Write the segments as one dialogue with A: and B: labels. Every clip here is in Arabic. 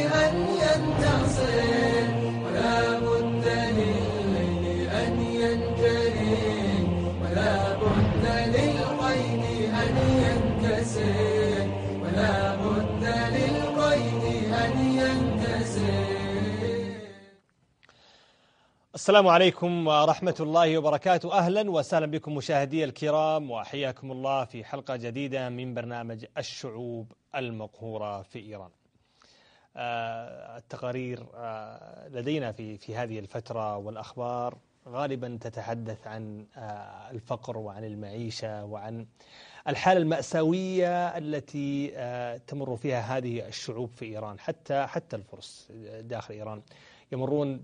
A: أن ينتصر ولا بد أن ولا بد للقيد أن ولا بد للقيد أن
B: السلام عليكم ورحمة الله وبركاته أهلا وسهلا بكم مشاهدي الكرام وحياكم الله في حلقة جديدة من برنامج الشعوب المقهورة في إيران آه، التقارير آه، لدينا في في هذه الفترة والأخبار غالبا تتحدث عن آه، الفقر وعن المعيشة وعن الحالة المأساوية التي تمر فيها هذه الشعوب في إيران حتى حتى الفرس داخل إيران يمرون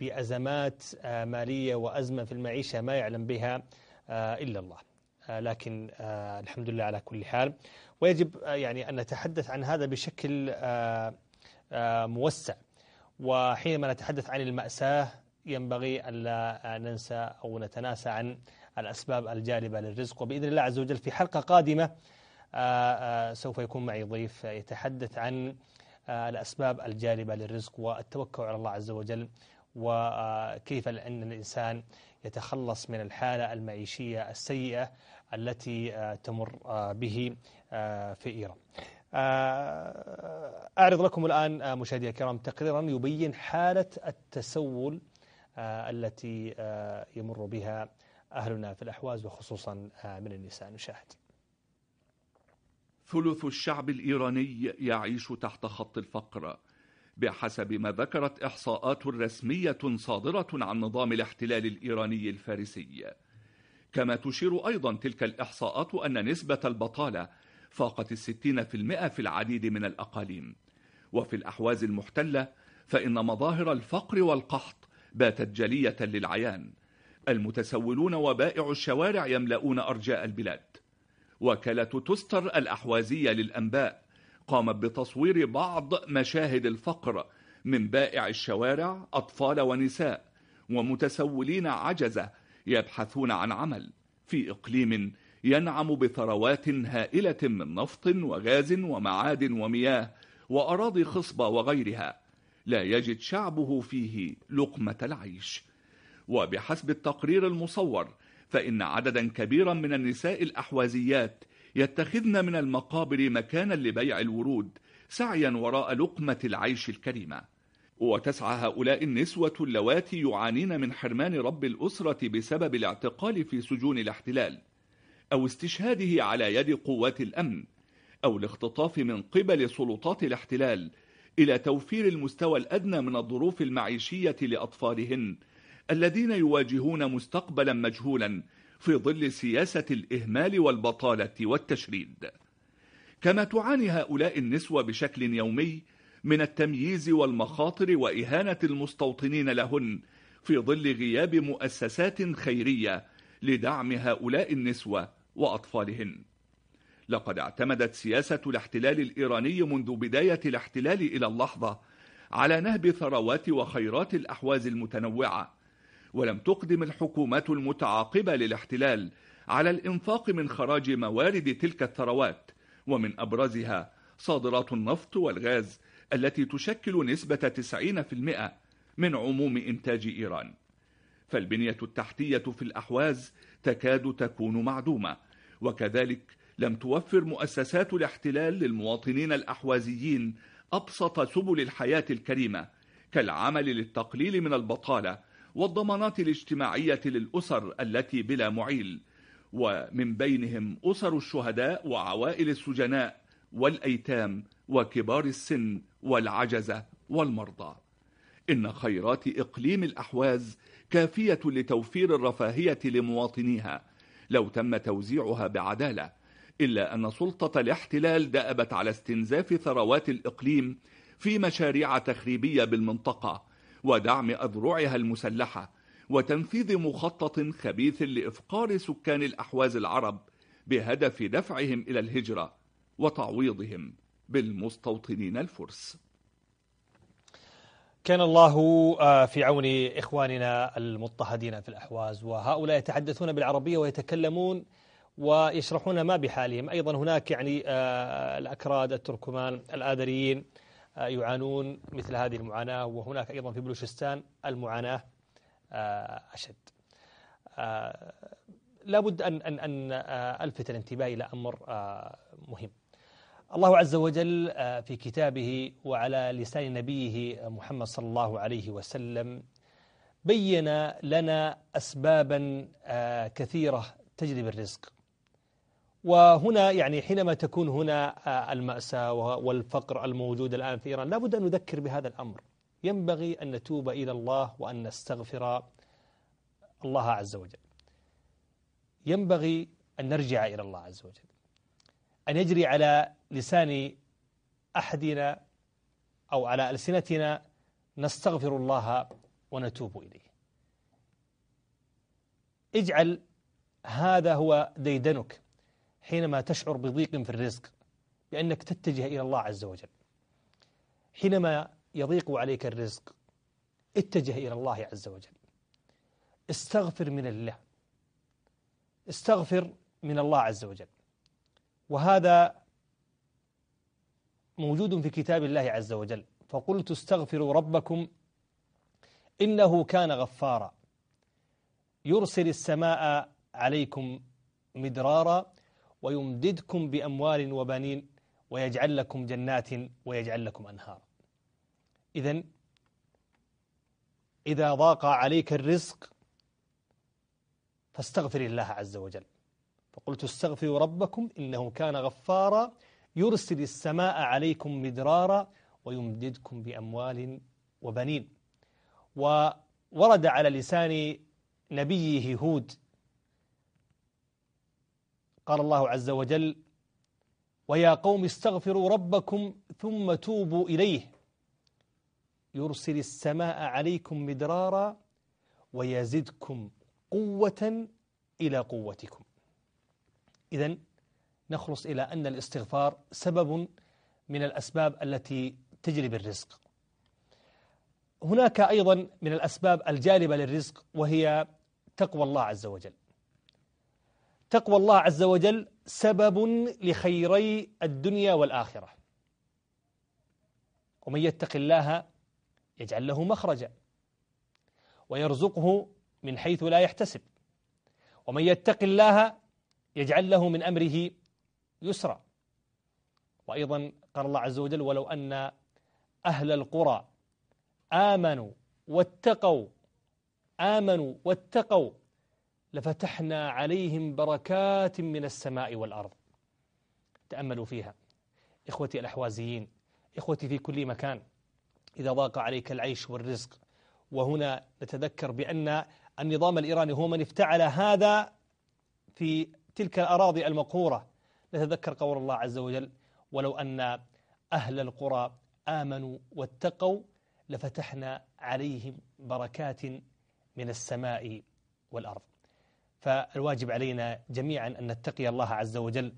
B: بأزمات مالية وأزمة في المعيشة ما يعلم بها إلا الله لكن الحمد لله على كل حال ويجب يعني أن نتحدث عن هذا بشكل آه، موسع وحينما نتحدث عن المأساة ينبغي ألا ننسى أو نتناسى عن الأسباب الجالبة للرزق وبإذن الله عز وجل في حلقة قادمة آه، آه، سوف يكون معي ضيف يتحدث عن الأسباب الجالبة للرزق والتوكل على الله عز وجل وكيف أن الإنسان يتخلص من الحالة المعيشية السيئة التي تمر به في إيران آه، أعرض لكم الآن آه، مشاهدي الكرام تقريرا يبين حالة التسول آه، التي يمر بها أهلنا في الأحواز وخصوصا من النساء نشاهد
C: ثلث الشعب الإيراني يعيش تحت خط الفقر بحسب ما ذكرت إحصاءات رسمية صادرة عن نظام الاحتلال الإيراني الفارسي كما تشير أيضا تلك الإحصاءات أن نسبة البطالة فاقت الستين في المئة في العديد من الأقاليم وفي الأحواز المحتلة فإن مظاهر الفقر والقحط باتت جلية للعيان المتسولون وبائع الشوارع يملؤون أرجاء البلاد وكالة تستر الأحوازية للأنباء قامت بتصوير بعض مشاهد الفقر من بائع الشوارع أطفال ونساء ومتسولين عجزة يبحثون عن عمل في إقليم ينعم بثروات هائلة من نفط وغاز ومعادن ومياه وأراضي خصبة وغيرها لا يجد شعبه فيه لقمة العيش وبحسب التقرير المصور فإن عددا كبيرا من النساء الأحوازيات يتخذن من المقابر مكانا لبيع الورود سعيا وراء لقمة العيش الكريمة وتسعى هؤلاء النسوة اللواتي يعانين من حرمان رب الأسرة بسبب الاعتقال في سجون الاحتلال أو استشهاده على يد قوات الأمن أو الاختطاف من قبل سلطات الاحتلال إلى توفير المستوى الأدنى من الظروف المعيشية لأطفالهن الذين يواجهون مستقبلا مجهولا في ظل سياسة الإهمال والبطالة والتشريد كما تعاني هؤلاء النسوة بشكل يومي من التمييز والمخاطر وإهانة المستوطنين لهن في ظل غياب مؤسسات خيرية لدعم هؤلاء النسوة وأطفالهن لقد اعتمدت سياسة الاحتلال الإيراني منذ بداية الاحتلال إلى اللحظة على نهب ثروات وخيرات الأحواز المتنوعة ولم تقدم الحكومات المتعاقبة للاحتلال على الإنفاق من خراج موارد تلك الثروات ومن أبرزها صادرات النفط والغاز التي تشكل نسبة 90% من عموم إنتاج إيران فالبنية التحتية في الأحواز تكاد تكون معدومة وكذلك لم توفر مؤسسات الاحتلال للمواطنين الأحوازيين أبسط سبل الحياة الكريمة كالعمل للتقليل من البطالة والضمانات الاجتماعية للأسر التي بلا معيل ومن بينهم أسر الشهداء وعوائل السجناء والأيتام وكبار السن والعجزة والمرضى إن خيرات إقليم الأحواز كافية لتوفير الرفاهية لمواطنيها لو تم توزيعها بعدالة إلا أن سلطة الاحتلال دأبت على استنزاف ثروات الإقليم في مشاريع تخريبية بالمنطقة ودعم أذرعها المسلحة وتنفيذ مخطط خبيث لإفقار سكان الأحواز العرب بهدف دفعهم إلى الهجرة وتعويضهم بالمستوطنين الفرس
B: كان الله آه، في عون إخواننا المضطهدين في الأحواز وهؤلاء يتحدثون بالعربية ويتكلمون ويشرحون ما بحالهم أيضا هناك يعني آه، الأكراد التركمان الآذريين آه، يعانون مثل هذه المعاناة وهناك أيضا في بلوشستان المعاناة أشد لابد أن أن أن ألفت الانتباه إلى أمر مهم الله عز وجل آه، في كتابه وعلى لسان نبيه آه، محمد صلى الله عليه وسلم بين لنا أسبابا آه، كثيرة تجلب الرزق وهنا يعني حينما تكون هنا المأساة والفقر الموجود الآن في إيران لابد أن نذكر بهذا الأمر ينبغي أن نتوب إلى الله وأن نستغفر الله عز وجل ينبغي أن نرجع إلى الله عز وجل أن يجري على لسان أحدنا أو على ألسنتنا نستغفر الله ونتوب إليه اجعل هذا هو ديدنك حينما تشعر بضيق في الرزق بأنك تتجه إلى الله عز وجل حينما يضيق عليك الرزق اتجه إلى الله عز وجل استغفر من الله استغفر من الله عز وجل وهذا موجود في كتاب الله عز وجل فقلت استغفروا ربكم إنه كان غفارا يرسل السماء عليكم مدرارا ويمددكم بأموال وبنين ويجعل لكم جنات ويجعل لكم أنهارا إذا إذا ضاق عليك الرزق فاستغفر الله عز وجل فقلت استغفروا ربكم إنه كان غفارا يرسل السماء عليكم مدرارا ويمددكم بأموال وبنين وورد على لسان نبيه هود قال الله عز وجل ويا قوم استغفروا ربكم ثم توبوا إليه يرسل السماء عليكم مدرارا ويزدكم قوة إلى قوتكم إذا نخلص إلى أن الاستغفار سبب من الأسباب التي تجلب الرزق هناك أيضا من الأسباب الجالبة للرزق وهي تقوى الله عز وجل تقوى الله عز وجل سبب لخيري الدنيا والآخرة ومن يتق الله يجعل له مخرجا ويرزقه من حيث لا يحتسب ومن يتق الله يجعل له من أمره يسرا وأيضا قال الله عز وجل ولو أن أهل القرى آمنوا واتقوا آمنوا واتقوا لفتحنا عليهم بركات من السماء والأرض تأملوا فيها إخوتي الأحوازيين إخوتي في كل مكان إذا ضاق عليك العيش والرزق وهنا نتذكر بأن النظام الإيراني هو من افتعل هذا في تلك الأراضي المقهورة نتذكر قول الله عز وجل ولو أن أهل القرى آمنوا واتقوا لفتحنا عليهم بركات من السماء والأرض فالواجب علينا جميعا أن نتقي الله عز وجل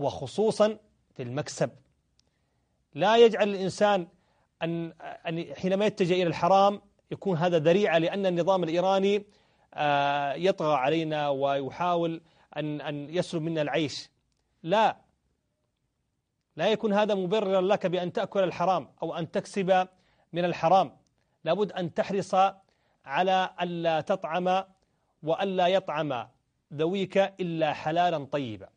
B: وخصوصا في المكسب لا يجعل الإنسان أن حينما يتجه إلى الحرام يكون هذا ذريعة لأن النظام الإيراني آه، يطغى علينا ويحاول أن أن يسلب منا العيش لا لا يكون هذا مبررا لك بأن تأكل الحرام أو أن تكسب من الحرام لابد أن تحرص على ألا تطعم وألا يطعم ذويك إلا حلالا طيبا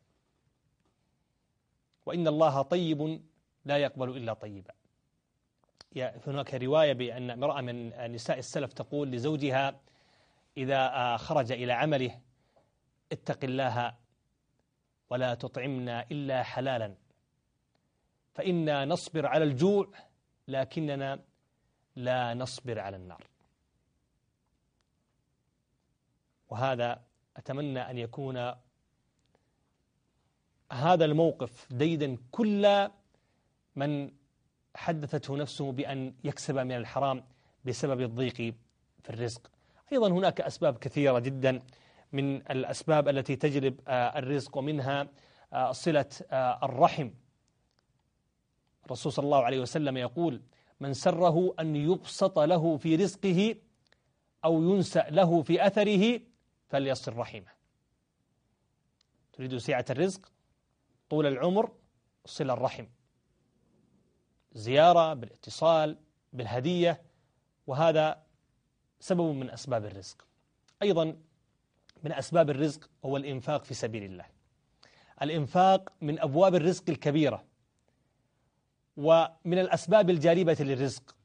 B: وإن الله طيب لا يقبل إلا طيبا هناك رواية بأن امرأة من نساء السلف تقول لزوجها إذا خرج إلى عمله اتق الله ولا تطعمنا إلا حلالا فإنا نصبر على الجوع لكننا لا نصبر على النار وهذا أتمنى أن يكون هذا الموقف ديدا كل من حدثته نفسه بأن يكسب من الحرام بسبب الضيق في الرزق أيضا هناك أسباب كثيرة جدا من الأسباب التي تجلب آه، الرزق ومنها آه، صلة آه، الرحم الرسول صلى الله عليه وسلم يقول من سره أن يبسط له في رزقه أو ينسأ له في أثره فليصل رحمه تريد سعة الرزق طول العمر صل الرحم زيارة بالاتصال بالهدية وهذا سبب من أسباب الرزق أيضا من أسباب الرزق هو الإنفاق في سبيل الله الإنفاق من أبواب الرزق الكبيرة ومن الأسباب الجالبة للرزق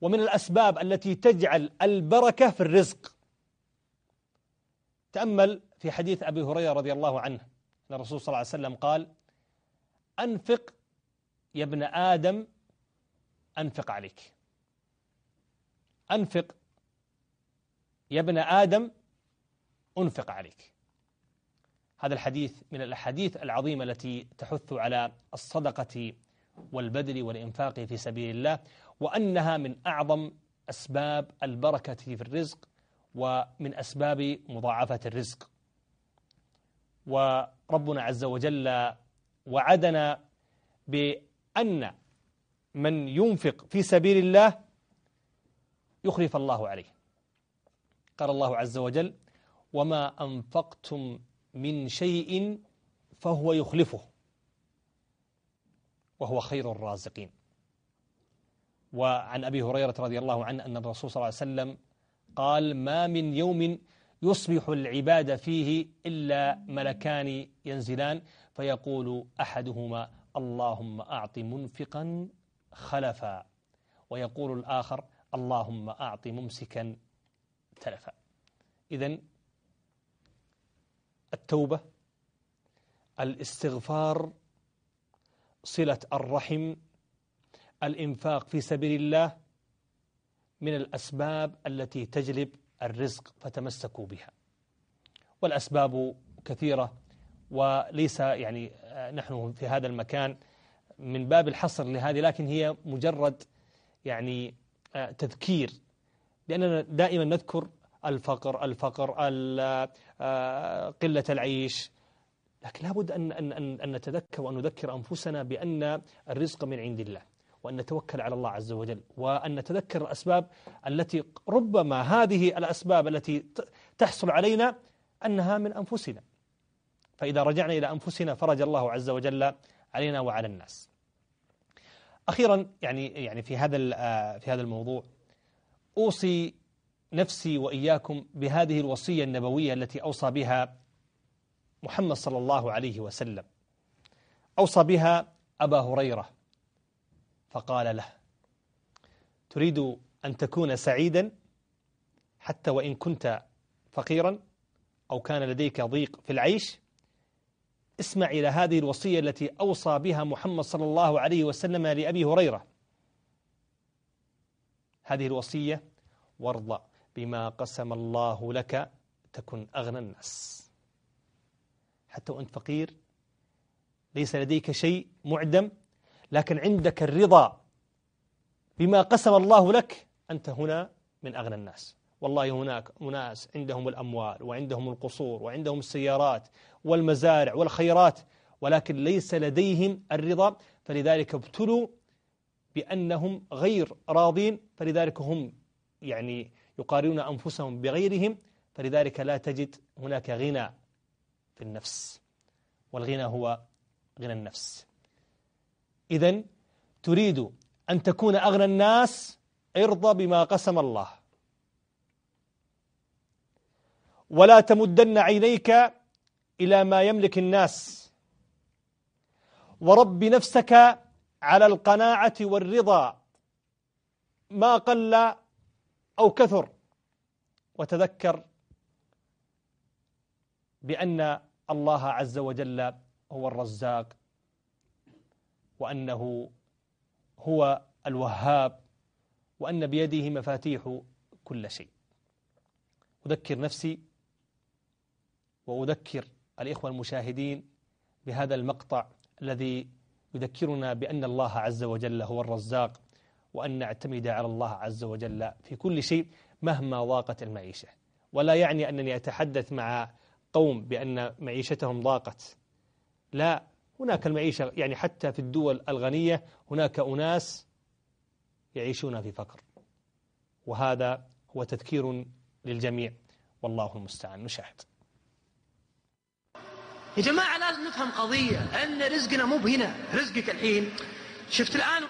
B: ومن الأسباب التي تجعل البركة في الرزق تأمل في حديث أبي هريرة رضي الله عنه أن الرسول صلى الله عليه وسلم قال أنفق يا ابن آدم أنفق عليك أنفق يا ابن آدم أنفق عليك هذا الحديث من الأحاديث العظيمة التي تحث على الصدقة والبدل والإنفاق في سبيل الله وأنها من أعظم أسباب البركة في الرزق ومن أسباب مضاعفة الرزق وربنا عز وجل وعدنا بأن من ينفق في سبيل الله يخلف الله عليه قال الله عز وجل وما أنفقتم من شيء فهو يخلفه وهو خير الرازقين وعن أبي هريرة رضي الله عنه أن الرسول صلى الله عليه وسلم قال ما من يوم يصبح العباد فيه إلا ملكان ينزلان فيقول أحدهما اللهم أعط منفقا خلفا ويقول الآخر اللهم أعط ممسكا تلفا إذا التوبة الاستغفار صلة الرحم الإنفاق في سبيل الله من الأسباب التي تجلب الرزق فتمسكوا بها والأسباب كثيرة وليس يعني آه، نحن في هذا المكان من باب الحصر لهذه لكن هي مجرد يعني آه، تذكير لأننا دائما نذكر الفقر الفقر آه، قلة العيش لكن لابد أن, أن, أن, أن نتذكر وأن نذكر أنفسنا بأن الرزق من عند الله وأن نتوكل على الله عز وجل وأن نتذكر الأسباب التي ربما هذه الأسباب التي تحصل علينا أنها من أنفسنا فإذا رجعنا إلى أنفسنا فرج الله عز وجل علينا وعلى الناس أخيرا يعني يعني في هذا آه، في هذا الموضوع أوصي نفسي وإياكم بهذه الوصية النبوية التي أوصى بها محمد صلى الله عليه وسلم أوصى بها أبا هريرة فقال له تريد أن تكون سعيدا حتى وإن كنت فقيرا أو كان لديك ضيق في العيش اسمع إلى هذه الوصية التي أوصى بها محمد صلى الله عليه وسلم لأبي هريرة هذه الوصية وارضى بما قسم الله لك تكن أغنى الناس حتى وأنت فقير ليس لديك شيء معدم لكن عندك الرضا بما قسم الله لك أنت هنا من أغنى الناس والله هناك أناس عندهم الأموال وعندهم القصور وعندهم السيارات والمزارع والخيرات ولكن ليس لديهم الرضا فلذلك ابتلوا بأنهم غير راضين فلذلك هم يعني يقارنون أنفسهم بغيرهم فلذلك لا تجد هناك غنى في النفس والغنى هو غنى النفس إذا تريد أن تكون أغنى الناس ارضى بما قسم الله ولا تمدن عينيك إلى ما يملك الناس ورب نفسك على القناعة والرضا ما قل أو كثر وتذكر بأن الله عز وجل هو الرزاق وأنه هو الوهاب وأن بيده مفاتيح كل شيء أذكر نفسي وأذكر الإخوة المشاهدين بهذا المقطع الذي يذكرنا بأن الله عز وجل هو الرزاق وأن نعتمد على الله عز وجل في كل شيء مهما ضاقت المعيشة ولا يعني أنني أتحدث مع قوم بأن معيشتهم ضاقت لا هناك المعيشة يعني حتى في الدول الغنية هناك أناس يعيشون في فقر وهذا هو تذكير للجميع
A: والله المستعان نشاهد يا جماعة لازم نفهم قضية أن رزقنا مو بهنا رزقك الحين شفت الآن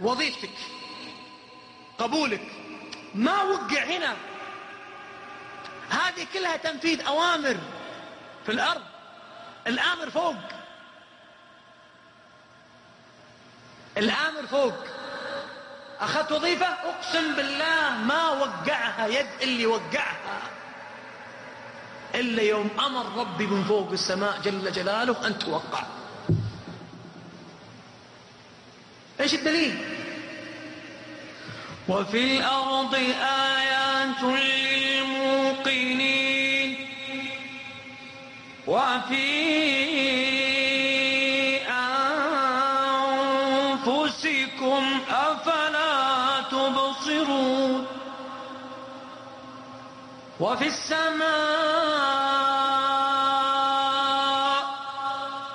A: وظيفتك قبولك ما وقع هنا هذه كلها تنفيذ أوامر في الأرض الآمر فوق الآمر فوق أخذت وظيفة أقسم بالله ما وقعها يد اللي وقعها إلا يوم أمر ربي من فوق السماء جل جلاله أن توقع ايش الدليل وفي الأرض آيات للموقنين وفي أنفسكم أفلا تبصرون وفي السماء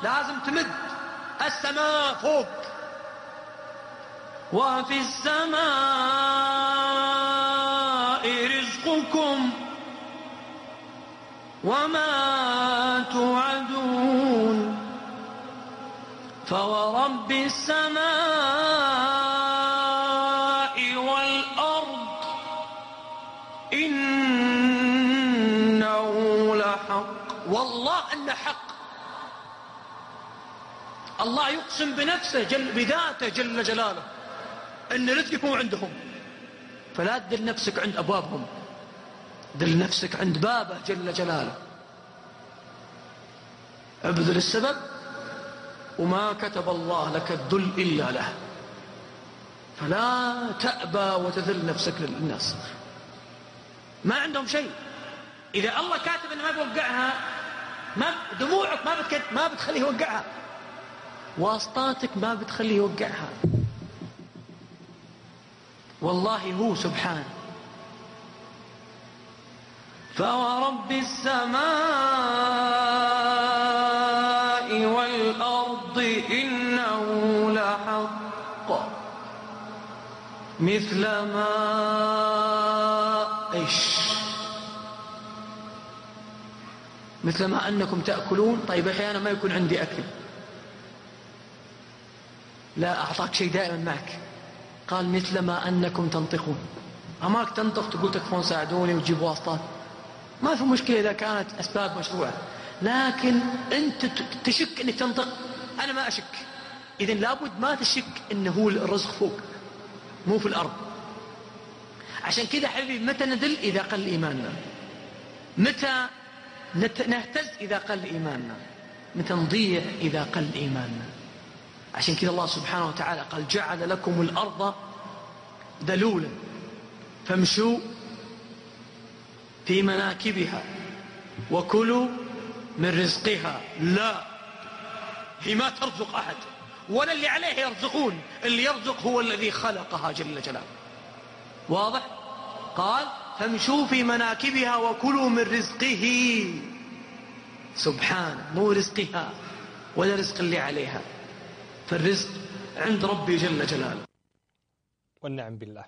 A: لازم تمد السماء فوق وفي السماء رزقكم وما توعدون فورب السماء والأرض إنه لحق والله أن حق الله يقسم بنفسه جل بذاته جل جلاله أن مو عندهم فلا تدل نفسك عند أبوابهم دل نفسك عند بابه جل جلاله ابذل السبب وما كتب الله لك الذل إلا له فلا تأبى وتذل نفسك للناس ما عندهم شيء إذا الله كاتب أنه ما بيوقعها ما دموعك ما, بتك... ما بتخليه يوقعها واسطاتك ما بتخليه يوقعها والله هو سبحانه فورب السماء والأرض إنه لحق مثل ما إيش مثل ما أنكم تأكلون طيب أحيانا ما يكون عندي أكل لا أعطاك شيء دائما معك قال مثل ما أنكم تنطقون أماك تنطق تقول تكفون ساعدوني وتجيب واسطة ما في مشكلة إذا كانت أسباب مشروعة لكن أنت تشك أنك تنطق أنا ما أشك إذا لابد ما تشك أنه هو الرزق فوق مو في الأرض عشان كذا حبيبي متى ندل إذا قل إيماننا متى نهتز إذا قل إيماننا متى نضيع إذا قل إيماننا عشان كده الله سبحانه وتعالى قال جعل لكم الأرض ذلولا فامشوا في مناكبها وكلوا من رزقها لا هي ما ترزق أحد ولا اللي عليه يرزقون اللي يرزق هو الذي خلقها جل جلاله واضح قال فامشوا في مناكبها وكلوا من رزقه سبحانه مو رزقها ولا رزق اللي عليها فالرزق عند ربي جل جلاله
B: والنعم بالله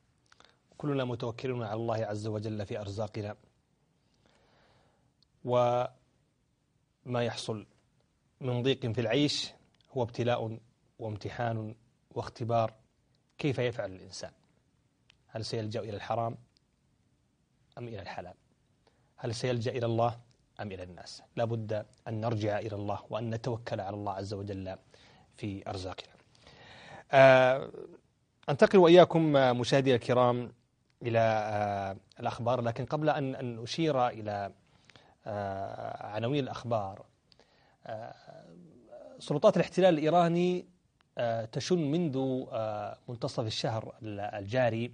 B: كلنا متوكلون على الله عز وجل في أرزاقنا وما يحصل من ضيق في العيش هو ابتلاء وامتحان واختبار كيف يفعل الإنسان هل سيلجأ إلى الحرام أم إلى الحلال هل سيلجأ إلى الله أم إلى الناس لابد أن نرجع إلى الله وأن نتوكل على الله عز وجل في أرزاقنا آه، أنتقل وإياكم آه، مشاهدي الكرام إلى آه، الأخبار لكن قبل أن أشير إلى عناوين الأخبار سلطات الاحتلال الإيراني تشن منذ منتصف الشهر الجاري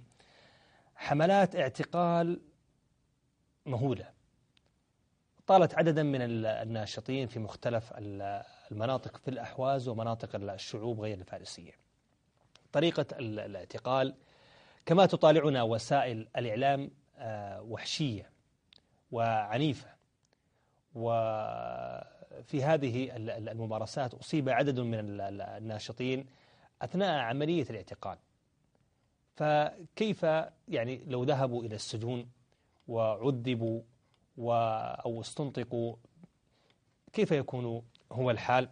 B: حملات اعتقال مهولة طالت عددا من الناشطين في مختلف المناطق في الأحواز ومناطق الشعوب غير الفارسية طريقة الاعتقال كما تطالعنا وسائل الإعلام آه، وحشية وعنيفة وفي هذه الممارسات أصيب عدد من الناشطين أثناء عملية الاعتقال فكيف يعني لو ذهبوا إلى السجون وعذبوا أو استنطقوا كيف يكون هو الحال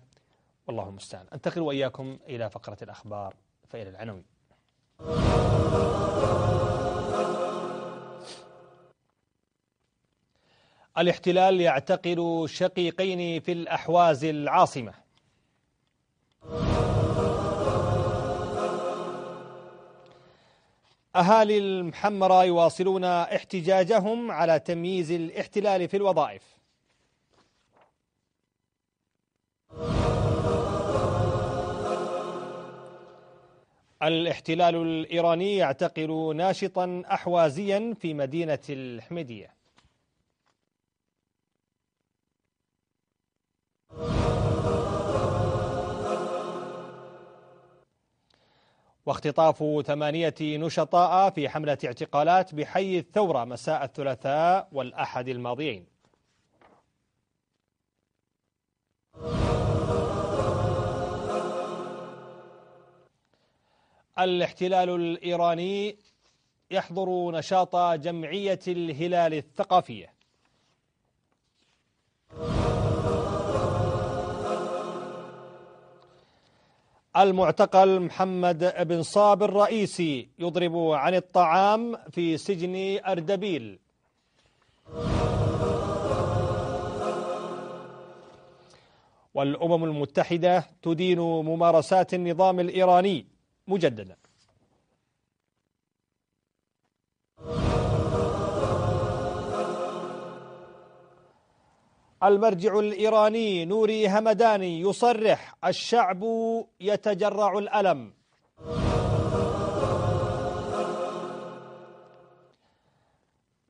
B: والله المستعان أنتقل وإياكم إلى فقرة الأخبار فإلى العناوين الاحتلال يعتقل شقيقين في الأحواز العاصمة أهالي المحمرة يواصلون احتجاجهم على تمييز الاحتلال في الوظائف الاحتلال الإيراني يعتقل ناشطا أحوازيا في مدينة الحميدية واختطاف ثمانية نشطاء في حملة اعتقالات بحي الثورة مساء الثلاثاء والأحد الماضيين الاحتلال الإيراني يحضر نشاط جمعية الهلال الثقافية المعتقل محمد بن صاب الرئيسي يضرب عن الطعام في سجن أردبيل والأمم المتحدة تدين ممارسات النظام الإيراني مجددا المرجع الإيراني نوري همداني يصرح الشعب يتجرع الألم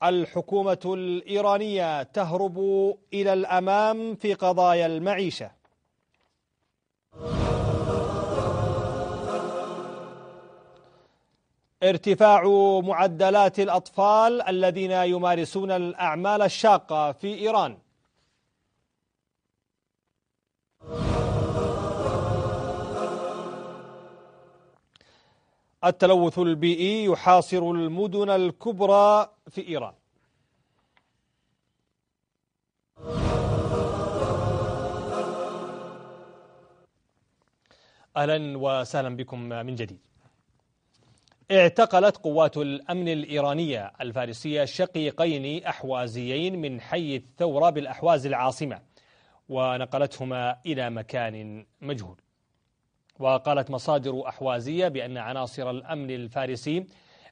B: الحكومة الإيرانية تهرب إلى الأمام في قضايا المعيشة ارتفاع معدلات الأطفال الذين يمارسون الأعمال الشاقة في إيران التلوث البيئي يحاصر المدن الكبرى في إيران أهلا وسهلا بكم من جديد اعتقلت قوات الأمن الإيرانية الفارسية شقيقين أحوازيين من حي الثورة بالأحواز العاصمة ونقلتهما إلى مكان مجهول وقالت مصادر أحوازية بأن عناصر الأمن الفارسي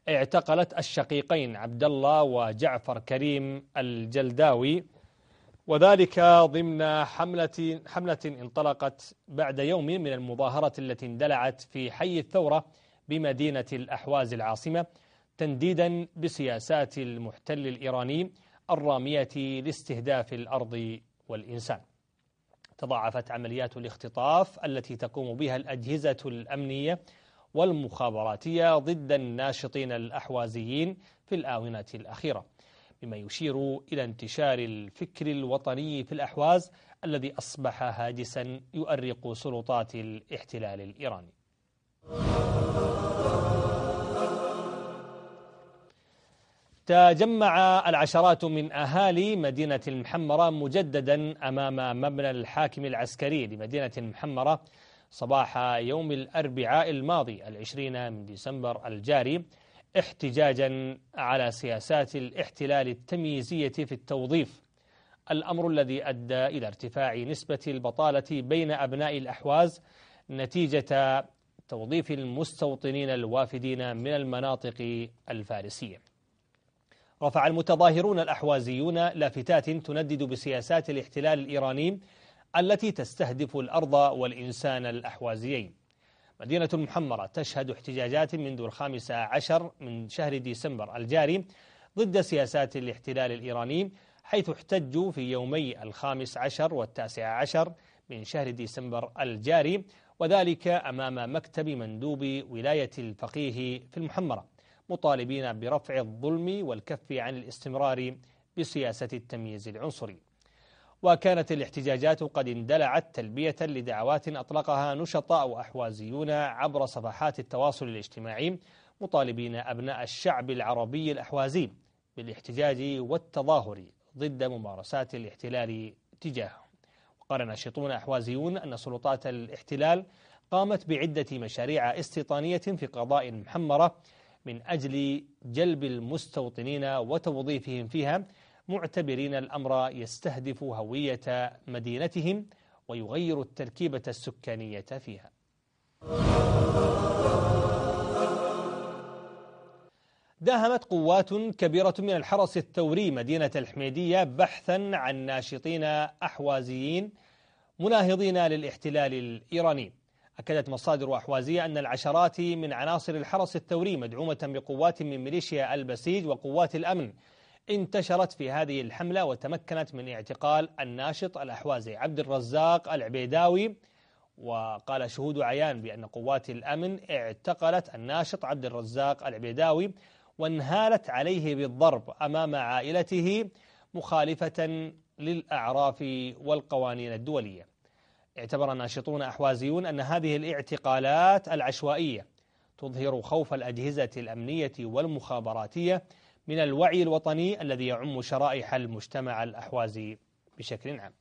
B: اعتقلت الشقيقين عبد الله وجعفر كريم الجلداوي وذلك ضمن حملة, حملة انطلقت بعد يوم من المظاهرة التي اندلعت في حي الثورة بمدينة الأحواز العاصمة تنديدا بسياسات المحتل الإيراني الرامية لاستهداف الأرض والإنسان تضاعفت عمليات الاختطاف التي تقوم بها الأجهزة الأمنية والمخابراتية ضد الناشطين الأحوازيين في الآونة الأخيرة مما يشير إلى انتشار الفكر الوطني في الأحواز الذي أصبح هاجسا يؤرق سلطات الاحتلال الإيراني تجمع العشرات من أهالي مدينة المحمرة مجددا أمام مبنى الحاكم العسكري لمدينة المحمرة صباح يوم الأربعاء الماضي العشرين من ديسمبر الجاري احتجاجا على سياسات الاحتلال التمييزية في التوظيف الأمر الذي أدى إلى ارتفاع نسبة البطالة بين أبناء الأحواز نتيجة توظيف المستوطنين الوافدين من المناطق الفارسية رفع المتظاهرون الأحوازيون لافتات تندد بسياسات الاحتلال الإيراني التي تستهدف الأرض والإنسان الأحوازيين مدينة المحمرة تشهد احتجاجات منذ الخامس عشر من شهر ديسمبر الجاري ضد سياسات الاحتلال الإيراني حيث احتجوا في يومي الخامس عشر والتاسع عشر من شهر ديسمبر الجاري وذلك أمام مكتب مندوب ولاية الفقيه في المحمرة مطالبين برفع الظلم والكف عن الاستمرار بسياسة التمييز العنصري وكانت الاحتجاجات قد اندلعت تلبية لدعوات أطلقها نشطاء أحوازيون عبر صفحات التواصل الاجتماعي مطالبين أبناء الشعب العربي الأحوازي بالاحتجاج والتظاهر ضد ممارسات الاحتلال تجاههم وقال ناشطون أحوازيون أن سلطات الاحتلال قامت بعدة مشاريع استيطانية في قضاء محمرة من أجل جلب المستوطنين وتوظيفهم فيها معتبرين الأمر يستهدف هوية مدينتهم ويغير التركيبة السكانية فيها داهمت قوات كبيرة من الحرس الثوري مدينة الحميدية بحثا عن ناشطين أحوازيين مناهضين للاحتلال الإيراني أكدت مصادر أحوازية أن العشرات من عناصر الحرس الثوري مدعومة بقوات من ميليشيا البسيج وقوات الأمن انتشرت في هذه الحملة وتمكنت من اعتقال الناشط الأحوازي عبد الرزاق العبيداوي وقال شهود عيان بأن قوات الأمن اعتقلت الناشط عبد الرزاق العبيداوي وانهالت عليه بالضرب أمام عائلته مخالفة للأعراف والقوانين الدولية اعتبر ناشطون أحوازيون أن هذه الاعتقالات العشوائية تظهر خوف الأجهزة الأمنية والمخابراتية من الوعي الوطني الذي يعم شرائح المجتمع الأحوازي بشكل عام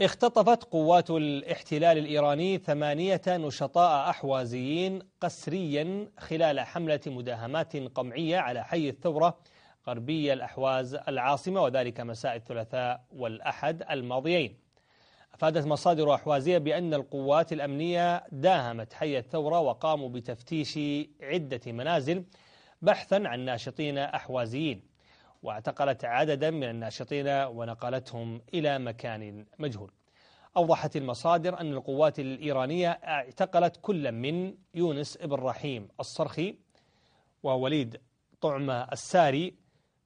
B: اختطفت قوات الاحتلال الإيراني ثمانية نشطاء أحوازيين قسريا خلال حملة مداهمات قمعية على حي الثورة غربي الأحواز العاصمة وذلك مساء الثلاثاء والأحد الماضيين أفادت مصادر أحوازية بأن القوات الأمنية داهمت حي الثورة وقاموا بتفتيش عدة منازل بحثا عن ناشطين أحوازيين واعتقلت عددا من الناشطين ونقلتهم إلى مكان مجهول أوضحت المصادر أن القوات الإيرانية اعتقلت كل من يونس ابن رحيم الصرخي ووليد طعمة الساري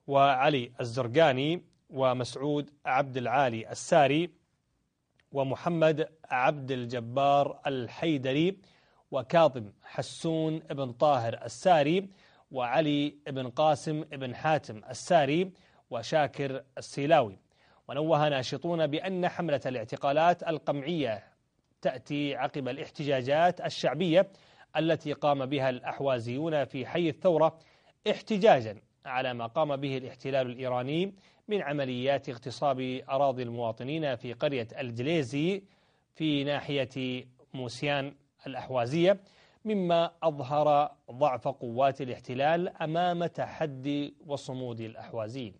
B: وعلي الزرقاني ومسعود عبد العالي الساري ومحمد عبد الجبار الحيدري وكاظم حسون بن طاهر الساري وعلي بن قاسم بن حاتم الساري وشاكر السيلاوي ونوه ناشطون بأن حملة الاعتقالات القمعية تأتي عقب الاحتجاجات الشعبية التي قام بها الأحوازيون في حي الثورة احتجاجا على ما قام به الاحتلال الإيراني من عمليات اغتصاب أراضي المواطنين في قرية الجليزي في ناحية موسيان الأحوازية مما أظهر ضعف قوات الاحتلال أمام تحدي وصمود الأحوازيين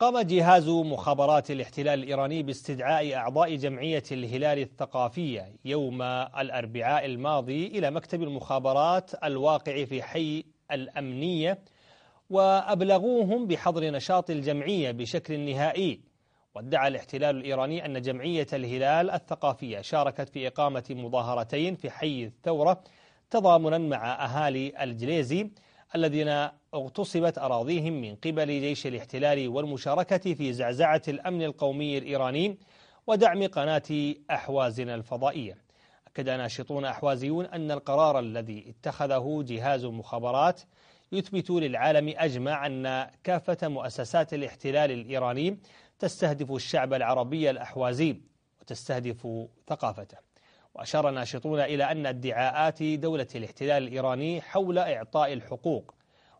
B: قام جهاز مخابرات الاحتلال الإيراني باستدعاء أعضاء جمعية الهلال الثقافية يوم الأربعاء الماضي إلى مكتب المخابرات الواقع في حي الأمنية وأبلغوهم بحظر نشاط الجمعية بشكل نهائي وادعى الاحتلال الإيراني أن جمعية الهلال الثقافية شاركت في إقامة مظاهرتين في حي الثورة تضامنا مع أهالي الجليزي الذين اغتصبت أراضيهم من قبل جيش الاحتلال والمشاركة في زعزعة الأمن القومي الإيراني ودعم قناة أحوازنا الفضائية أكد ناشطون أحوازيون أن القرار الذي اتخذه جهاز المخابرات يثبت للعالم أجمع أن كافة مؤسسات الاحتلال الإيراني تستهدف الشعب العربي الأحوازي وتستهدف ثقافته وأشار ناشطون إلى أن ادعاءات دولة الاحتلال الإيراني حول إعطاء الحقوق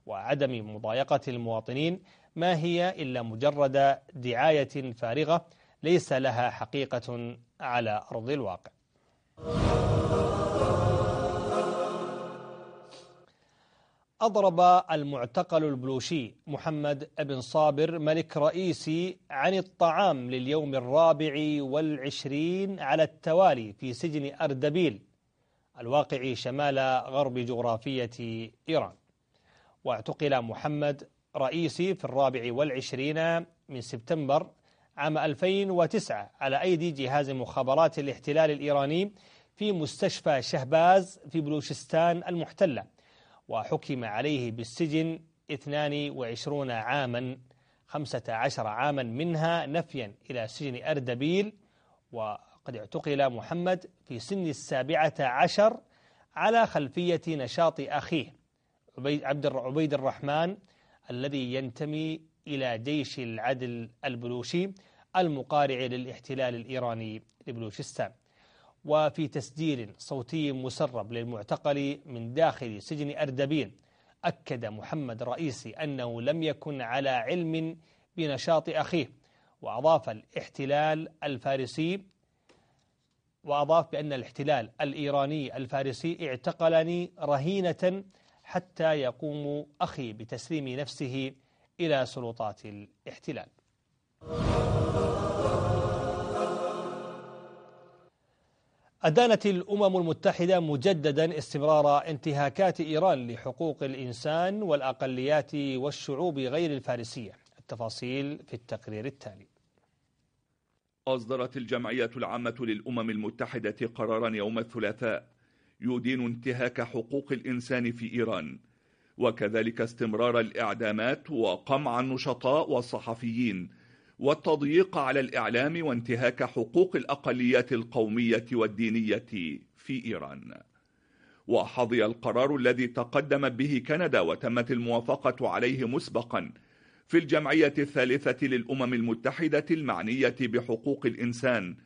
B: وعدم مضايقة المواطنين ما هي إلا مجرد دعاية فارغة ليس لها حقيقة على أرض الواقع أضرب المعتقل البلوشي محمد بن صابر ملك رئيسي عن الطعام لليوم الرابع والعشرين على التوالي في سجن أردبيل الواقع شمال غرب جغرافية إيران واعتقل محمد رئيسي في الرابع والعشرين من سبتمبر عام 2009 على أيدي جهاز مخابرات الاحتلال الإيراني في مستشفى شهباز في بلوشستان المحتلة وحكم عليه بالسجن 22 عاما 15 عاما منها نفيا إلى سجن أردبيل وقد اعتقل محمد في سن السابعة عشر على خلفية نشاط أخيه عبد عبيد الرحمن الذي ينتمي إلى جيش العدل البلوشي المقارع للاحتلال الإيراني لبلوشستان وفي تسجيل صوتي مسرب للمعتقل من داخل سجن أردبيل أكد محمد رئيسي أنه لم يكن على علم بنشاط أخيه وأضاف الاحتلال الفارسي وأضاف بأن الاحتلال الإيراني الفارسي اعتقلني رهينة حتى يقوم أخي بتسليم نفسه إلى سلطات الاحتلال أدانت الأمم المتحدة مجددا استمرار انتهاكات إيران لحقوق الإنسان والأقليات والشعوب غير الفارسية التفاصيل في التقرير التالي
C: أصدرت الجمعية العامة للأمم المتحدة قرارا يوم الثلاثاء يدين انتهاك حقوق الإنسان في إيران وكذلك استمرار الإعدامات وقمع النشطاء والصحفيين والتضييق على الإعلام وانتهاك حقوق الأقليات القومية والدينية في إيران وحظي القرار الذي تقدم به كندا وتمت الموافقة عليه مسبقا في الجمعية الثالثة للأمم المتحدة المعنية بحقوق الإنسان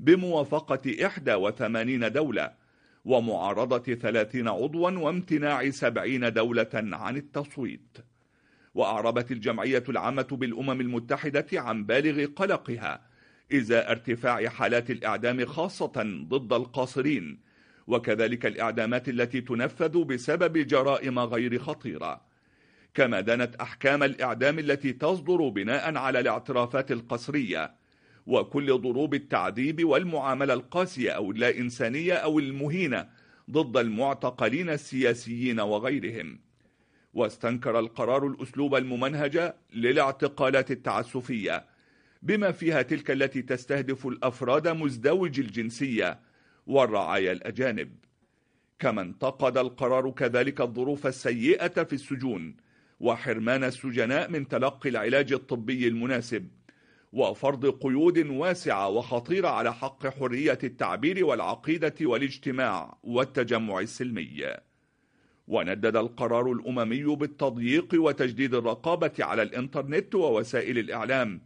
C: بموافقة 81 دولة ومعارضة ثلاثين عضوا وامتناع سبعين دولة عن التصويت وأعربت الجمعية العامة بالأمم المتحدة عن بالغ قلقها إزاء ارتفاع حالات الإعدام خاصة ضد القاصرين وكذلك الإعدامات التي تنفذ بسبب جرائم غير خطيرة كما دانت أحكام الإعدام التي تصدر بناء على الاعترافات القسرية وكل ضروب التعذيب والمعاملة القاسية أو اللاإنسانية أو المهينة ضد المعتقلين السياسيين وغيرهم واستنكر القرار الأسلوب الممنهج للاعتقالات التعسفية بما فيها تلك التي تستهدف الأفراد مزدوج الجنسية والرعايا الأجانب كما انتقد القرار كذلك الظروف السيئة في السجون وحرمان السجناء من تلقي العلاج الطبي المناسب وفرض قيود واسعة وخطيرة على حق حرية التعبير والعقيدة والاجتماع والتجمع السلمي وندد القرار الأممي بالتضييق وتجديد الرقابة على الإنترنت ووسائل الإعلام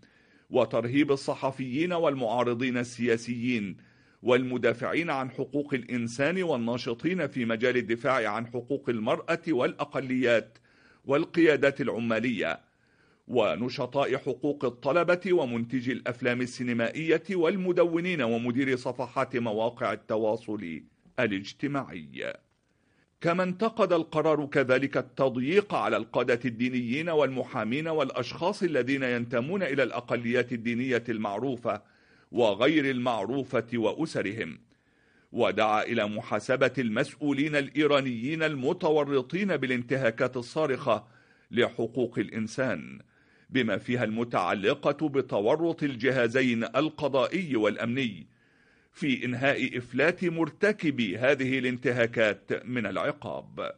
C: وترهيب الصحفيين والمعارضين السياسيين والمدافعين عن حقوق الإنسان والناشطين في مجال الدفاع عن حقوق المرأة والأقليات والقيادات العمالية ونشطاء حقوق الطلبة ومنتجي الأفلام السينمائية والمدونين ومدير صفحات مواقع التواصل الاجتماعي كما انتقد القرار كذلك التضييق على القادة الدينيين والمحامين والأشخاص الذين ينتمون إلى الأقليات الدينية المعروفة وغير المعروفة وأسرهم ودعا إلى محاسبة المسؤولين الإيرانيين المتورطين بالانتهاكات الصارخة لحقوق الإنسان بما فيها المتعلقة بتورط الجهازين القضائي والأمني في إنهاء إفلات مرتكبي هذه الانتهاكات من العقاب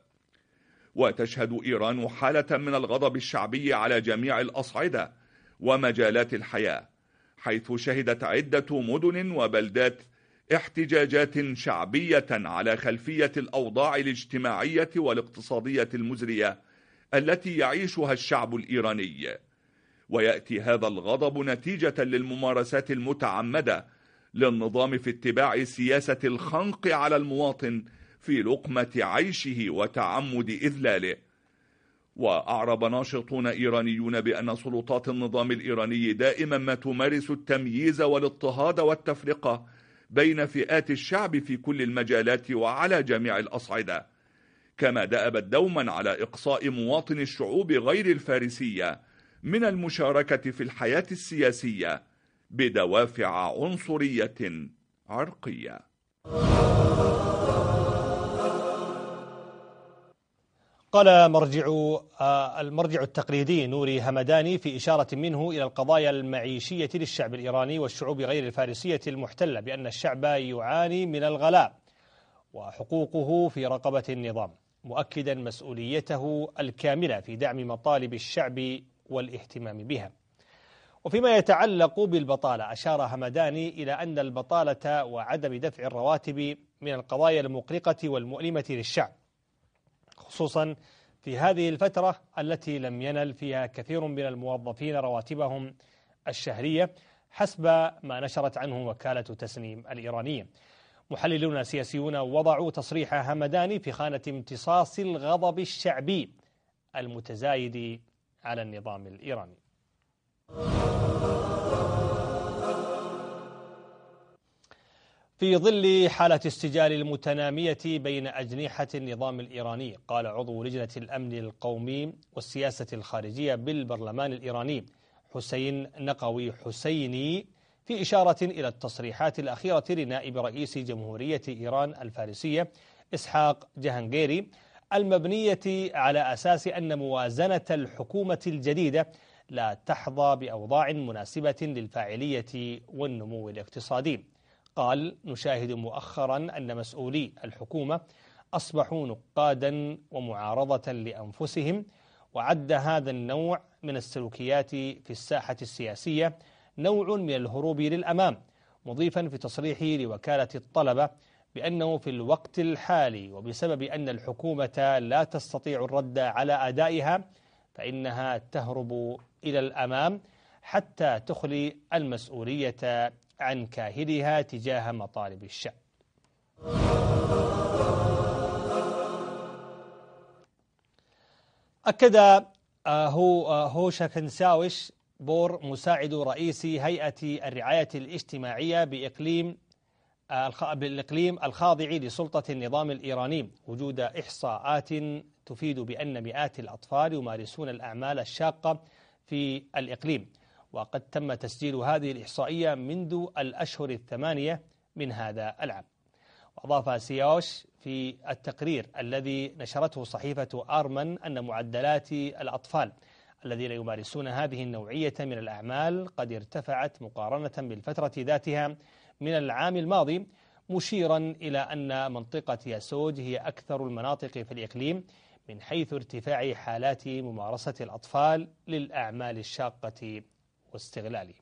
C: وتشهد إيران حالة من الغضب الشعبي على جميع الأصعدة ومجالات الحياة حيث شهدت عدة مدن وبلدات احتجاجات شعبية على خلفية الأوضاع الاجتماعية والاقتصادية المزرية التي يعيشها الشعب الإيراني ويأتي هذا الغضب نتيجة للممارسات المتعمدة للنظام في اتباع سياسة الخنق على المواطن في لقمة عيشه وتعمد إذلاله وأعرب ناشطون إيرانيون بأن سلطات النظام الإيراني دائما ما تمارس التمييز والاضطهاد والتفرقة بين فئات الشعب في كل المجالات وعلى جميع الأصعدة كما دأبت دوما على إقصاء مواطن الشعوب غير الفارسية من المشاركة في الحياة السياسية بدوافع عنصرية عرقية
B: قال مرجع آه، المرجع التقليدي نوري همداني في إشارة منه إلى القضايا المعيشية للشعب الإيراني والشعوب غير الفارسية المحتلة بأن الشعب يعاني من الغلاء وحقوقه في رقبة النظام مؤكدا مسؤوليته الكاملة في دعم مطالب الشعب والاهتمام بها وفيما يتعلق بالبطالة أشار همداني إلى أن البطالة وعدم دفع الرواتب من القضايا المقلقة والمؤلمة للشعب خصوصا في هذه الفترة التي لم ينل فيها كثير من الموظفين رواتبهم الشهرية حسب ما نشرت عنه وكالة تسنيم الإيرانية محللون سياسيون وضعوا تصريح همداني في خانة امتصاص الغضب الشعبي المتزايد على النظام الإيراني في ظل حالة السجال المتنامية بين أجنحة النظام الإيراني قال عضو لجنة الأمن القومي والسياسة الخارجية بالبرلمان الإيراني حسين نقوي حسيني في إشارة إلى التصريحات الأخيرة لنائب رئيس جمهورية إيران الفارسية إسحاق جهانجيري المبنية على أساس أن موازنة الحكومة الجديدة لا تحظى بأوضاع مناسبة للفاعلية والنمو الاقتصادي قال نشاهد مؤخرا أن مسؤولي الحكومة أصبحوا نقادا ومعارضة لأنفسهم وعد هذا النوع من السلوكيات في الساحة السياسية نوع من الهروب للأمام مضيفا في تصريحه لوكالة الطلبة بأنه في الوقت الحالي وبسبب أن الحكومة لا تستطيع الرد على أدائها فإنها تهرب إلى الأمام حتى تخلي المسؤولية عن كاهلها تجاه مطالب الشعب أكد آه، هو آه، هوشا كنساوش بور مساعد رئيس هيئة الرعاية الاجتماعية بإقليم بالإقليم الخاضع لسلطة النظام الإيراني وجود إحصاءات تفيد بأن مئات الأطفال يمارسون الأعمال الشاقة في الإقليم وقد تم تسجيل هذه الإحصائية منذ الأشهر الثمانية من هذا العام وأضاف سياوش في التقرير الذي نشرته صحيفة آرمن أن معدلات الأطفال الذين يمارسون هذه النوعية من الأعمال قد ارتفعت مقارنة بالفترة ذاتها من العام الماضي مشيرا إلى أن منطقة ياسوج هي أكثر المناطق في الإقليم من حيث ارتفاع حالات ممارسة الأطفال للأعمال الشاقة واستغلاله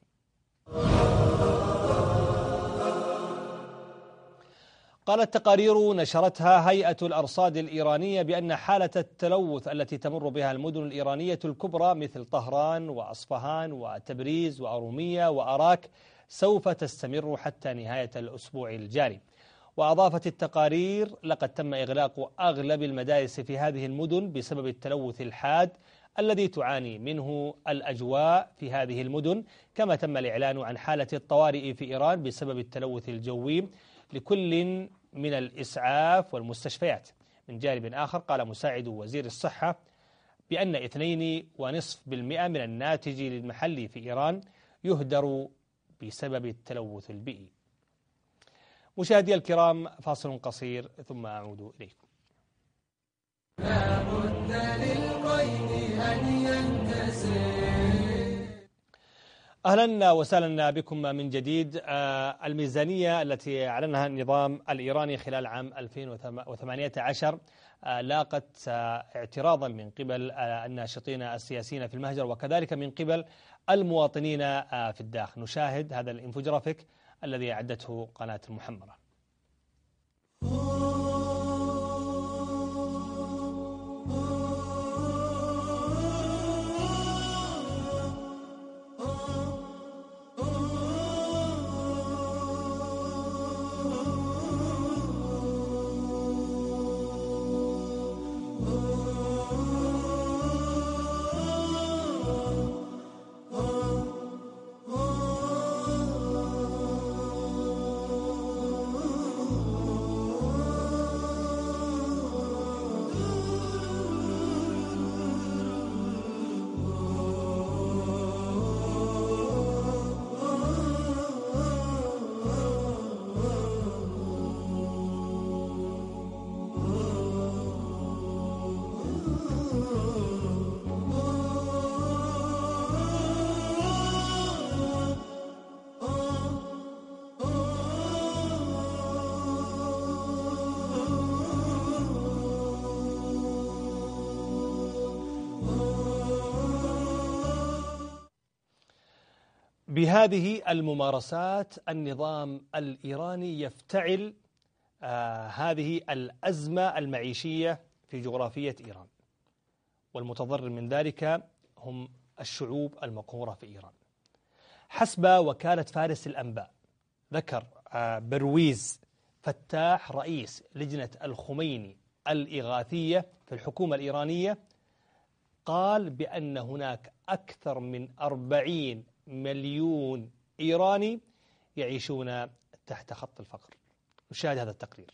B: قالت تقارير نشرتها هيئة الأرصاد الإيرانية بأن حالة التلوث التي تمر بها المدن الإيرانية الكبرى مثل طهران وأصفهان وتبريز وأرومية وأراك سوف تستمر حتى نهاية الأسبوع الجاري وأضافت التقارير لقد تم إغلاق أغلب المدارس في هذه المدن بسبب التلوث الحاد الذي تعاني منه الأجواء في هذه المدن كما تم الإعلان عن حالة الطوارئ في إيران بسبب التلوث الجوي لكل من الإسعاف والمستشفيات من جانب آخر قال مساعد وزير الصحة بأن 2.5% من الناتج المحلي في إيران يهدر بسبب التلوث البيئي مشاهدي الكرام فاصل قصير ثم أعود إليكم
A: لابد للقيد أن
B: أهلا وسهلا بكم من جديد آه، الميزانية التي أعلنها النظام الإيراني خلال عام 2018 آه، لاقت آه، اعتراضا من قبل الناشطين السياسيين في المهجر وكذلك من قبل المواطنين آه، في الداخل نشاهد هذا الانفوجرافيك الذي أعدته قناة المحمرة بهذه الممارسات النظام الإيراني يفتعل آه، هذه الأزمة المعيشية في جغرافية إيران والمتضرر من ذلك هم الشعوب المقهورة في إيران حسب وكالة فارس الأنباء ذكر آه، برويز فتاح رئيس لجنة الخميني الإغاثية في الحكومة الإيرانية قال بأن هناك أكثر من أربعين مليون إيراني يعيشون تحت خط الفقر نشاهد هذا التقرير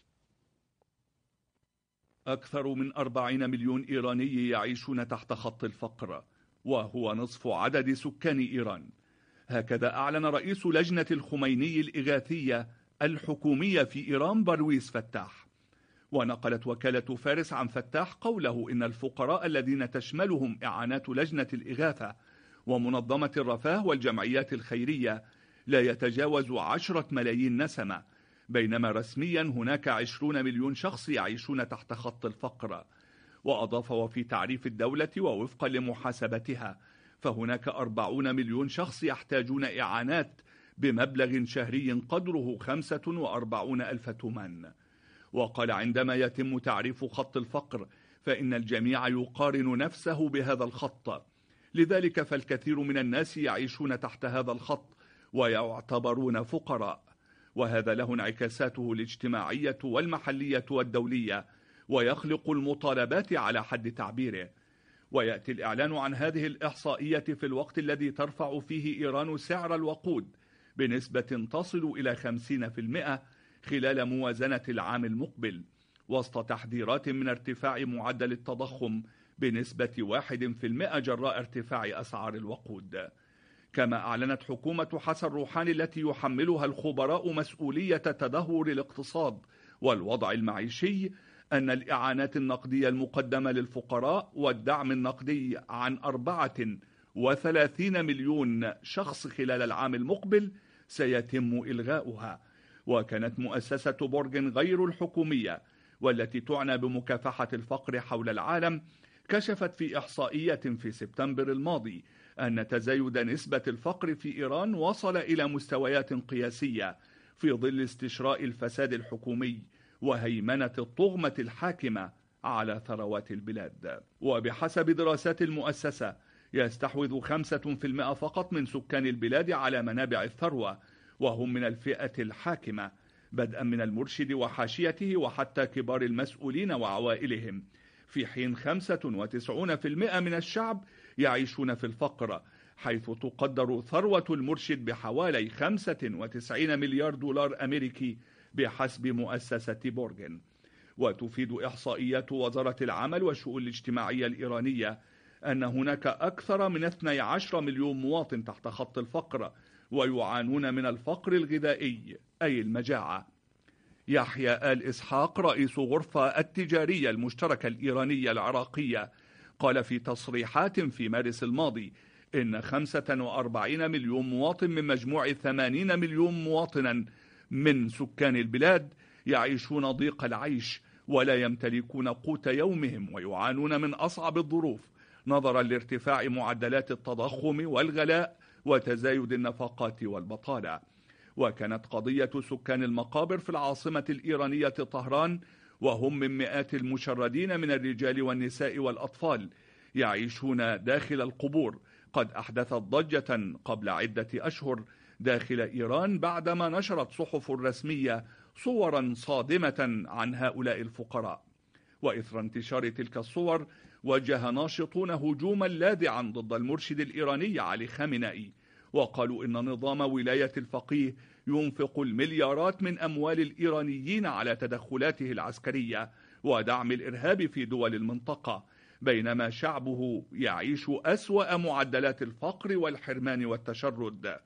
C: أكثر من 40 مليون إيراني يعيشون تحت خط الفقر وهو نصف عدد سكان إيران هكذا أعلن رئيس لجنة الخميني الإغاثية الحكومية في إيران برويس فتاح ونقلت وكالة فارس عن فتاح قوله إن الفقراء الذين تشملهم إعانات لجنة الإغاثة ومنظمة الرفاه والجمعيات الخيرية لا يتجاوز عشرة ملايين نسمة بينما رسميا هناك عشرون مليون شخص يعيشون تحت خط الفقر وأضاف وفي تعريف الدولة ووفقا لمحاسبتها فهناك أربعون مليون شخص يحتاجون إعانات بمبلغ شهري قدره خمسة وأربعون ألف تومان وقال عندما يتم تعريف خط الفقر فإن الجميع يقارن نفسه بهذا الخط لذلك فالكثير من الناس يعيشون تحت هذا الخط ويعتبرون فقراء وهذا له انعكاساته الاجتماعية والمحلية والدولية ويخلق المطالبات على حد تعبيره ويأتي الإعلان عن هذه الإحصائية في الوقت الذي ترفع فيه إيران سعر الوقود بنسبة تصل إلى 50% خلال موازنة العام المقبل وسط تحذيرات من ارتفاع معدل التضخم بنسبة 1% جراء ارتفاع أسعار الوقود كما أعلنت حكومة حسن روحاني التي يحملها الخبراء مسؤولية تدهور الاقتصاد والوضع المعيشي أن الإعانات النقدية المقدمة للفقراء والدعم النقدي عن أربعة وثلاثين مليون شخص خلال العام المقبل سيتم إلغاؤها وكانت مؤسسة بورغن غير الحكومية والتي تعنى بمكافحة الفقر حول العالم كشفت في إحصائية في سبتمبر الماضي أن تزايد نسبة الفقر في إيران وصل إلى مستويات قياسية في ظل استشراء الفساد الحكومي وهيمنة الطغمة الحاكمة على ثروات البلاد وبحسب دراسات المؤسسة يستحوذ 5% فقط من سكان البلاد على منابع الثروة وهم من الفئة الحاكمة بدءا من المرشد وحاشيته وحتى كبار المسؤولين وعوائلهم في حين 95% من الشعب يعيشون في الفقر حيث تقدر ثروة المرشد بحوالي 95 مليار دولار أمريكي بحسب مؤسسة بورغن وتفيد إحصائيات وزارة العمل والشؤون الاجتماعية الإيرانية أن هناك أكثر من 12 مليون مواطن تحت خط الفقر ويعانون من الفقر الغذائي أي المجاعة يحيى آل إسحاق رئيس غرفة التجارية المشتركة الإيرانية العراقية قال في تصريحات في مارس الماضي إن 45 مليون مواطن من مجموع 80 مليون مواطنا من سكان البلاد يعيشون ضيق العيش ولا يمتلكون قوت يومهم ويعانون من أصعب الظروف نظرا لارتفاع معدلات التضخم والغلاء وتزايد النفقات والبطالة وكانت قضية سكان المقابر في العاصمة الإيرانية طهران وهم من مئات المشردين من الرجال والنساء والأطفال يعيشون داخل القبور قد أحدثت ضجة قبل عدة أشهر داخل إيران بعدما نشرت صحف رسمية صورا صادمة عن هؤلاء الفقراء وإثر انتشار تلك الصور وجه ناشطون هجوما لاذعا ضد المرشد الإيراني علي خامنائي وقالوا إن نظام ولاية الفقيه ينفق المليارات من أموال الإيرانيين على تدخلاته العسكرية ودعم الإرهاب في دول المنطقة بينما شعبه يعيش أسوأ معدلات الفقر والحرمان والتشرد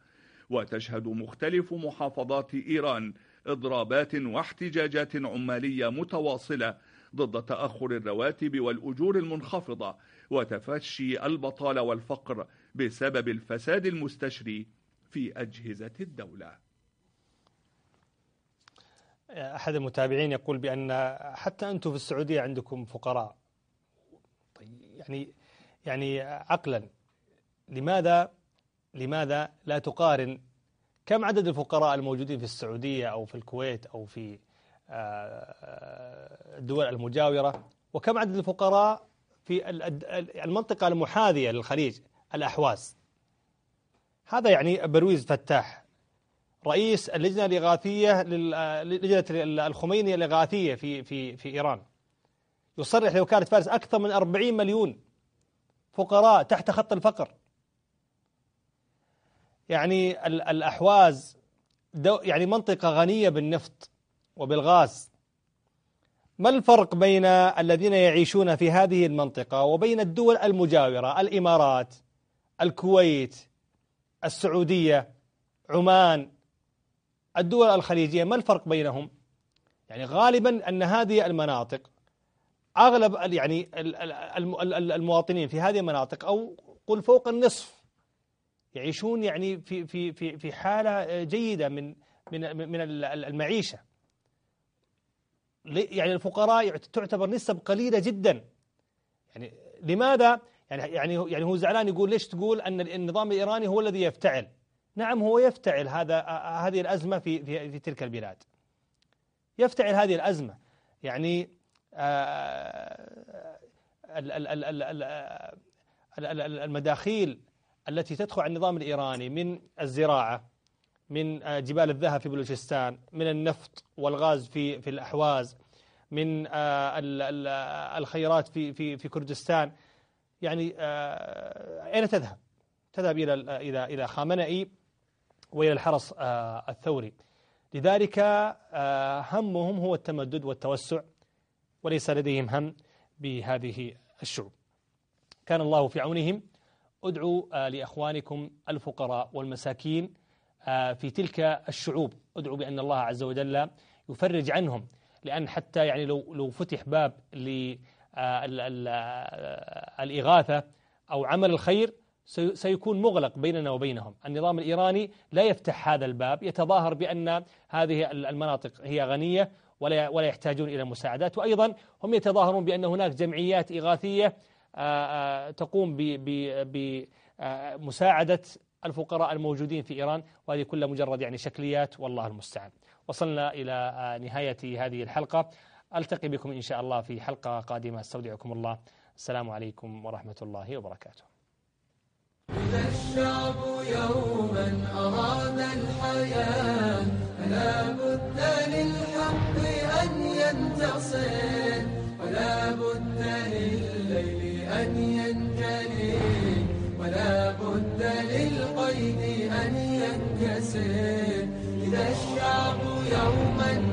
C: وتشهد مختلف محافظات إيران إضرابات واحتجاجات عمالية متواصلة ضد تأخر الرواتب والأجور المنخفضة وتفشي البطالة والفقر بسبب الفساد المستشري في أجهزة الدولة
B: أحد المتابعين يقول بأن حتى أنتم في السعودية عندكم فقراء طيب يعني يعني عقلا لماذا لماذا لا تقارن كم عدد الفقراء الموجودين في السعودية أو في الكويت أو في آه، آه، الدول المجاورة وكم عدد الفقراء في المنطقة المحاذية للخليج الأحواز هذا يعني برويز فتاح رئيس اللجنة الإغاثية لجنة الخميني الإغاثية في في في إيران يصرح لوكالة فارس أكثر من 40 مليون فقراء تحت خط الفقر يعني الأحواز دو يعني منطقة غنية بالنفط وبالغاز ما الفرق بين الذين يعيشون في هذه المنطقة وبين الدول المجاورة الإمارات الكويت السعودية عمان الدول الخليجية ما الفرق بينهم يعني غالبا أن هذه المناطق أغلب يعني المواطنين في هذه المناطق أو قل فوق النصف يعيشون يعني في في في في حالة جيدة من من من المعيشة يعني الفقراء تعتبر نسب قليلة جدا يعني لماذا يعني يعني يعني هو زعلان يقول ليش تقول أن النظام الإيراني هو الذي يفتعل نعم هو يفتعل هذا آه، آه، هذه الأزمة في في, في تلك البلاد يفتعل هذه الأزمة يعني آه، المداخيل التي تدخل على النظام الإيراني من الزراعة من جبال الذهب في بلوشستان من النفط والغاز في في الأحواز من الخيرات في في في كردستان يعني أين تذهب؟ تذهب إلى إلى إلى خامنئي وإلى الحرس آه، الثوري لذلك آه، همهم هو التمدد والتوسع وليس لديهم هم بهذه الشعوب كان الله في عونهم ادعوا آه، لأخوانكم الفقراء والمساكين في تلك الشعوب ادعوا بأن الله عز وجل يفرج عنهم لأن حتى يعني لو لو فتح باب للإغاثة أو عمل الخير سيكون مغلق بيننا وبينهم النظام الإيراني لا يفتح هذا الباب يتظاهر بأن هذه المناطق هي غنية ولا ولا يحتاجون إلى مساعدات وأيضا هم يتظاهرون بأن هناك جمعيات إغاثية تقوم بمساعدة الفقراء الموجودين في إيران وهذه كلها مجرد يعني شكليات والله المستعان وصلنا إلى نهاية هذه الحلقة ألتقي بكم إن شاء الله في حلقة قادمة استودعكم الله السلام عليكم ورحمة الله وبركاته
A: إذا الشعب يوما أراد الحياة فلا بد للحق أن ينتصر ولا بد للليل أن ينجلي ولا بد للقيد أن ينكسر إذا الشعب يوما